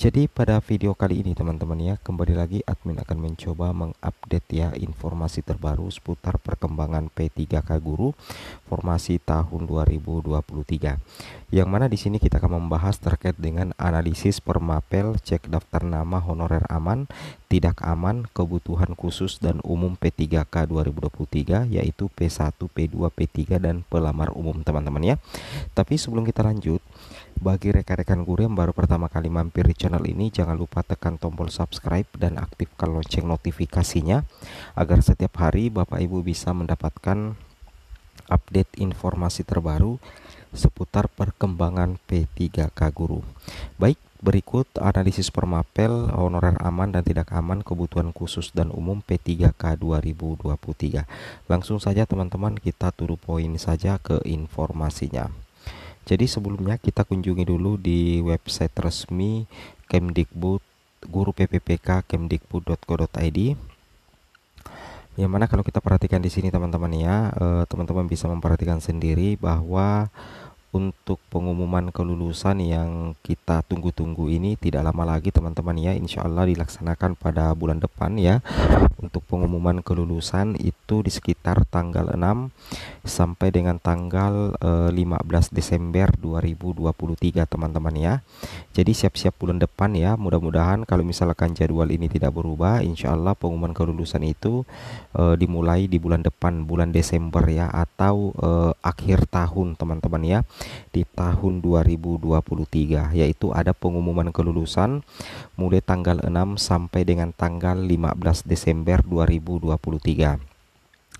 jadi pada video kali ini teman-teman ya kembali lagi admin akan mencoba mengupdate ya informasi terbaru seputar perkembangan P3K Guru formasi tahun 2023. Yang mana di sini kita akan membahas terkait dengan analisis permapel, cek daftar nama honorer aman, tidak aman, kebutuhan khusus dan umum P3K 2023 yaitu P1, P2, P3 dan pelamar umum teman-teman ya. Tapi sebelum kita lanjut bagi rekan-rekan guru yang baru pertama kali mampir di channel ini, jangan lupa tekan tombol subscribe dan aktifkan lonceng notifikasinya agar setiap hari Bapak Ibu bisa mendapatkan update informasi terbaru seputar perkembangan P3K guru. Baik, berikut analisis permapel honorer aman dan tidak aman kebutuhan khusus dan umum P3K 2023. Langsung saja teman-teman kita turu poin saja ke informasinya. Jadi sebelumnya kita kunjungi dulu di website resmi Kemdikbud guru PPPK kemdikbud.co.id yang mana kalau kita perhatikan di sini teman-teman ya eh, teman-teman bisa memperhatikan sendiri bahwa untuk pengumuman kelulusan yang kita tunggu-tunggu ini tidak lama lagi teman-teman ya Insya Allah dilaksanakan pada bulan depan ya untuk pengumuman kelulusan itu di sekitar tanggal 6 sampai dengan tanggal 15 eh, Desember 2023 teman-teman ya jadi siap-siap bulan depan ya mudah-mudahan kalau misalkan jadwal ini tidak berubah Insya Allah pengumuman kelulusan itu eh, dimulai di bulan depan bulan Desember ya atau eh, akhir tahun teman-teman ya di tahun 2023 yaitu ada pengumuman kelulusan mulai tanggal 6 sampai dengan tanggal 15 Desember 2023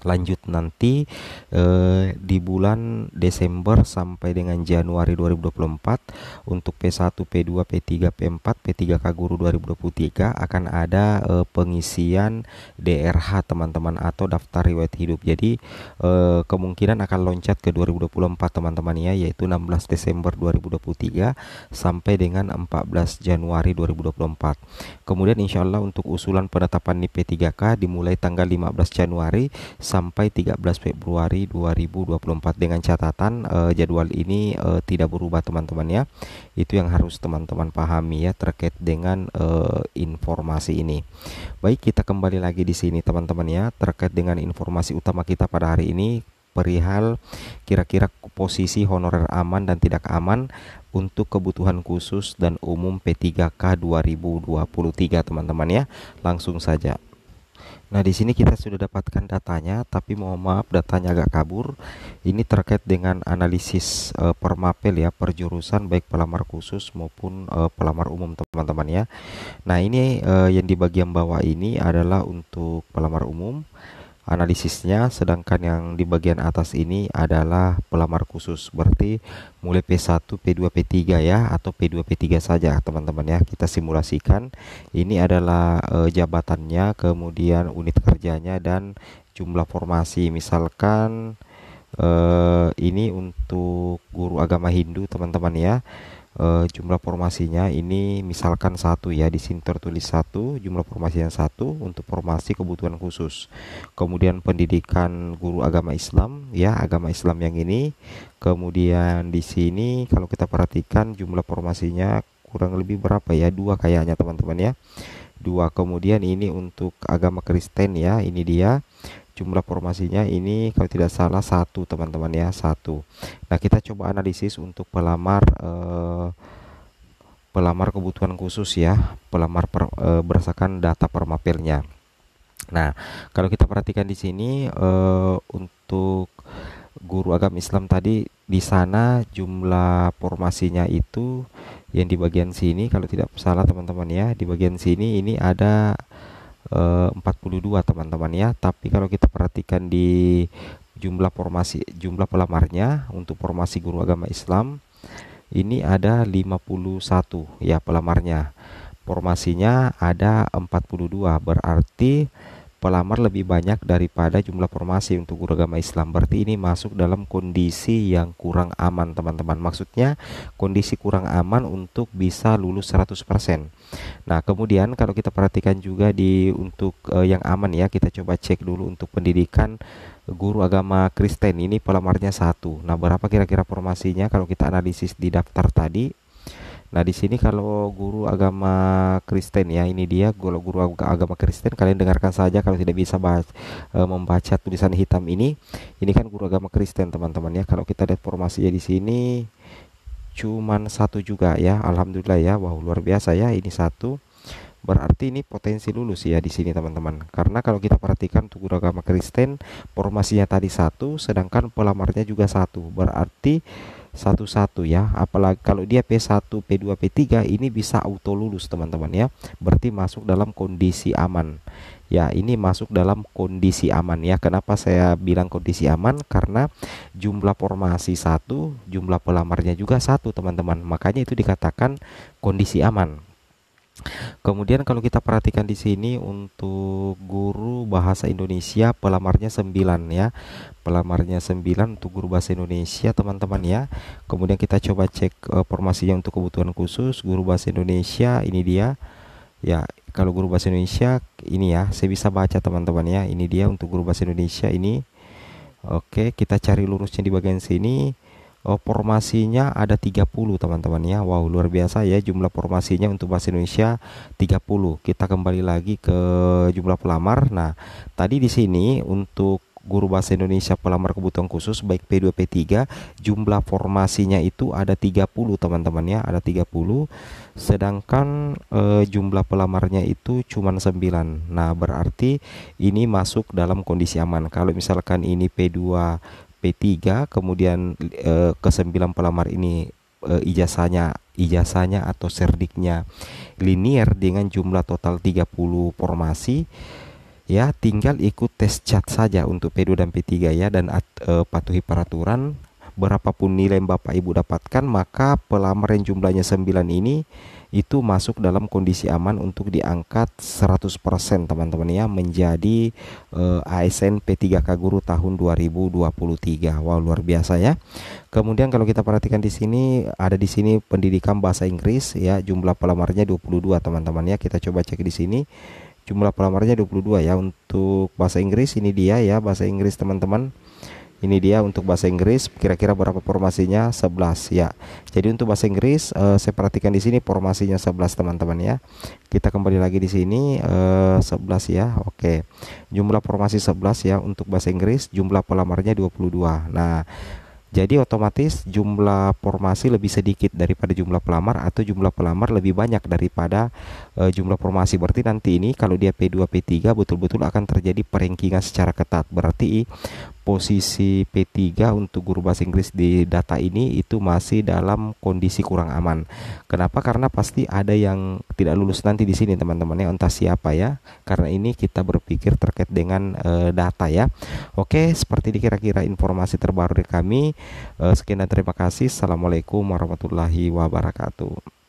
lanjut nanti eh, di bulan Desember sampai dengan Januari 2024 untuk P1, P2, P3, P4, P3K Guru 2023 akan ada eh, pengisian DRH teman-teman atau daftar riwayat hidup. Jadi eh, kemungkinan akan loncat ke 2024 teman-teman ya yaitu 16 Desember 2023 sampai dengan 14 Januari 2024. Kemudian insya Allah untuk usulan penetapan NIP 3K dimulai tanggal 15 Januari sampai 13 Februari 2024 dengan catatan uh, jadwal ini uh, tidak berubah teman-teman ya. Itu yang harus teman-teman pahami ya terkait dengan uh, informasi ini. Baik, kita kembali lagi di sini teman-teman ya terkait dengan informasi utama kita pada hari ini perihal kira-kira posisi honorer aman dan tidak aman untuk kebutuhan khusus dan umum P3K 2023 teman-teman ya. Langsung saja. Nah, di sini kita sudah dapatkan datanya, tapi mohon maaf datanya agak kabur. Ini terkait dengan analisis eh, per mapel ya, per jurusan baik pelamar khusus maupun e, pelamar umum teman-teman ya. Nah, ini e, yang di bagian bawah ini adalah untuk pelamar umum analisisnya sedangkan yang di bagian atas ini adalah pelamar khusus berarti mulai P1 P2 P3 ya atau P2 P3 saja teman-teman ya kita simulasikan ini adalah e, jabatannya kemudian unit kerjanya dan jumlah formasi misalkan e, ini untuk guru agama Hindu teman-teman ya e, jumlah formasinya ini misalkan satu ya di sini tertulis satu jumlah formasi yang satu untuk formasi kebutuhan khusus kemudian pendidikan guru agama Islam ya agama Islam yang ini kemudian di sini kalau kita perhatikan jumlah formasinya kurang lebih berapa ya dua kayaknya teman-teman ya dua kemudian ini untuk agama Kristen ya ini dia jumlah formasinya ini kalau tidak salah satu teman-teman ya satu nah kita coba analisis untuk pelamar eh, pelamar kebutuhan khusus ya pelamar per, eh, berdasarkan data permapilnya nah kalau kita perhatikan di sini eh, untuk guru agama Islam tadi di sana jumlah formasinya itu yang di bagian sini kalau tidak salah teman-teman ya di bagian sini ini ada 42 eh, teman-teman ya tapi kalau kita perhatikan di jumlah formasi jumlah pelamarnya untuk formasi guru agama Islam ini ada 51 ya pelamarnya formasinya ada 42 berarti pelamar lebih banyak daripada jumlah formasi untuk guru agama Islam. Berarti ini masuk dalam kondisi yang kurang aman, teman-teman. Maksudnya kondisi kurang aman untuk bisa lulus 100%. Nah, kemudian kalau kita perhatikan juga di untuk uh, yang aman ya, kita coba cek dulu untuk pendidikan guru agama Kristen ini pelamarnya satu. Nah, berapa kira-kira formasinya kalau kita analisis di daftar tadi? Nah, di sini kalau guru agama Kristen ya, ini dia kalau guru agama Kristen kalian dengarkan saja kalau tidak bisa bahas, e, membaca tulisan hitam ini. Ini kan guru agama Kristen, teman-teman ya. Kalau kita lihat formasinya di sini cuman satu juga ya. Alhamdulillah ya. Wah, luar biasa ya. Ini satu berarti ini potensi lulus ya di sini teman-teman karena kalau kita perhatikan tuh guru agama Kristen formasinya tadi satu sedangkan pelamarnya juga satu berarti satu-satu ya apalagi kalau dia P1 P2 P3 ini bisa auto lulus teman-teman ya berarti masuk dalam kondisi aman ya ini masuk dalam kondisi aman ya kenapa saya bilang kondisi aman karena jumlah formasi satu jumlah pelamarnya juga satu teman-teman makanya itu dikatakan kondisi aman Kemudian kalau kita perhatikan di sini untuk guru bahasa Indonesia pelamarnya 9 ya. Pelamarnya 9 untuk guru bahasa Indonesia teman-teman ya. Kemudian kita coba cek uh, formasinya untuk kebutuhan khusus guru bahasa Indonesia ini dia. Ya, kalau guru bahasa Indonesia ini ya, saya bisa baca teman-teman ya. Ini dia untuk guru bahasa Indonesia ini. Oke, kita cari lurusnya di bagian sini uh, formasinya ada 30 teman-teman ya. Wow, luar biasa ya jumlah formasinya untuk bahasa Indonesia 30. Kita kembali lagi ke jumlah pelamar. Nah, tadi di sini untuk guru bahasa Indonesia pelamar kebutuhan khusus baik P2 P3 jumlah formasinya itu ada 30 teman-teman ya ada 30 sedangkan e, jumlah pelamarnya itu cuma 9 nah berarti ini masuk dalam kondisi aman kalau misalkan ini P2 P3 kemudian e, kesembilan pelamar ini e, ijazahnya ijazahnya atau serdiknya linier dengan jumlah total 30 formasi ya tinggal ikut tes chat saja untuk P2 dan P3 ya dan at, e, patuhi peraturan berapapun nilai yang Bapak Ibu dapatkan, maka pelamar yang jumlahnya 9 ini itu masuk dalam kondisi aman untuk diangkat 100% teman-teman ya menjadi eh, ASN P3K Guru tahun 2023. Wow, luar biasa ya. Kemudian kalau kita perhatikan di sini ada di sini pendidikan bahasa Inggris ya, jumlah pelamarnya 22 teman-teman ya. Kita coba cek di sini jumlah pelamarnya 22 ya untuk bahasa Inggris ini dia ya bahasa Inggris teman-teman ini dia untuk bahasa Inggris kira-kira berapa formasinya 11 ya jadi untuk bahasa Inggris uh, saya perhatikan di sini formasinya 11 teman-teman ya kita kembali lagi di sini uh, eh, 11 ya oke jumlah formasi 11 ya untuk bahasa Inggris jumlah pelamarnya 22 nah jadi otomatis jumlah formasi lebih sedikit daripada jumlah pelamar atau jumlah pelamar lebih banyak daripada e, jumlah formasi. Berarti nanti ini kalau dia P2 P3 betul-betul akan terjadi perengkingan secara ketat. Berarti posisi P3 untuk guru bahasa Inggris di data ini itu masih dalam kondisi kurang aman. Kenapa? Karena pasti ada yang tidak lulus nanti di sini teman-teman ya entah siapa ya. Karena ini kita berpikir terkait dengan uh, data ya. Oke, seperti dikira-kira informasi terbaru dari kami. Uh, sekian dan terima kasih. Assalamualaikum warahmatullahi wabarakatuh.